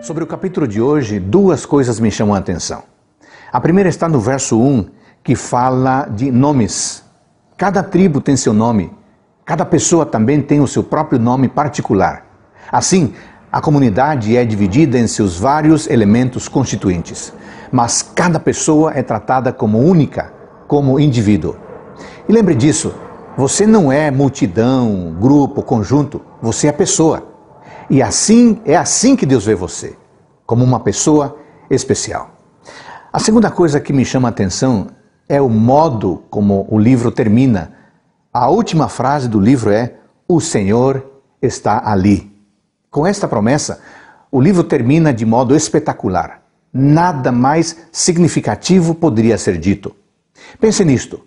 Sobre o capítulo de hoje, duas coisas me chamam a atenção. A primeira está no verso 1, que fala de nomes. Cada tribo tem seu nome, cada pessoa também tem o seu próprio nome particular. Assim, a comunidade é dividida em seus vários elementos constituintes, mas cada pessoa é tratada como única, como indivíduo. E lembre disso, você não é multidão, grupo, conjunto, você é pessoa. E assim, é assim que Deus vê você, como uma pessoa especial. A segunda coisa que me chama a atenção é o modo como o livro termina. A última frase do livro é: O Senhor está ali. Com esta promessa, o livro termina de modo espetacular. Nada mais significativo poderia ser dito. Pense nisto.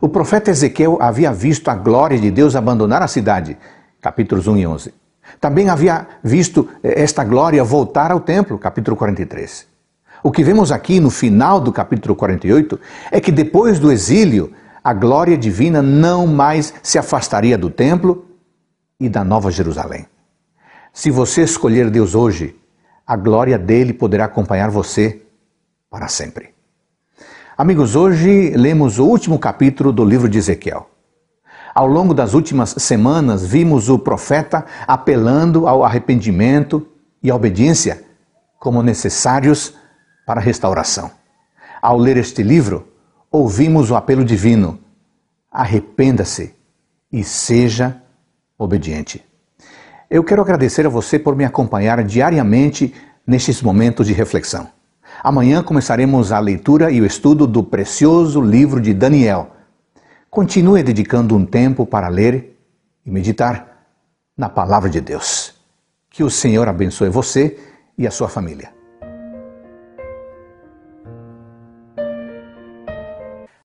O profeta Ezequiel havia visto a glória de Deus abandonar a cidade. Capítulos 1 e 11. Também havia visto eh, esta glória voltar ao templo, capítulo 43. O que vemos aqui no final do capítulo 48 é que depois do exílio, a glória divina não mais se afastaria do templo e da Nova Jerusalém. Se você escolher Deus hoje, a glória dele poderá acompanhar você para sempre. Amigos, hoje lemos o último capítulo do livro de Ezequiel. Ao longo das últimas semanas, vimos o profeta apelando ao arrependimento e à obediência como necessários para a restauração. Ao ler este livro, ouvimos o apelo divino: arrependa-se e seja obediente. Eu quero agradecer a você por me acompanhar diariamente nestes momentos de reflexão. Amanhã começaremos a leitura e o estudo do precioso livro de Daniel Continue dedicando um tempo para ler e meditar na palavra de Deus. Que o Senhor abençoe você e a sua família.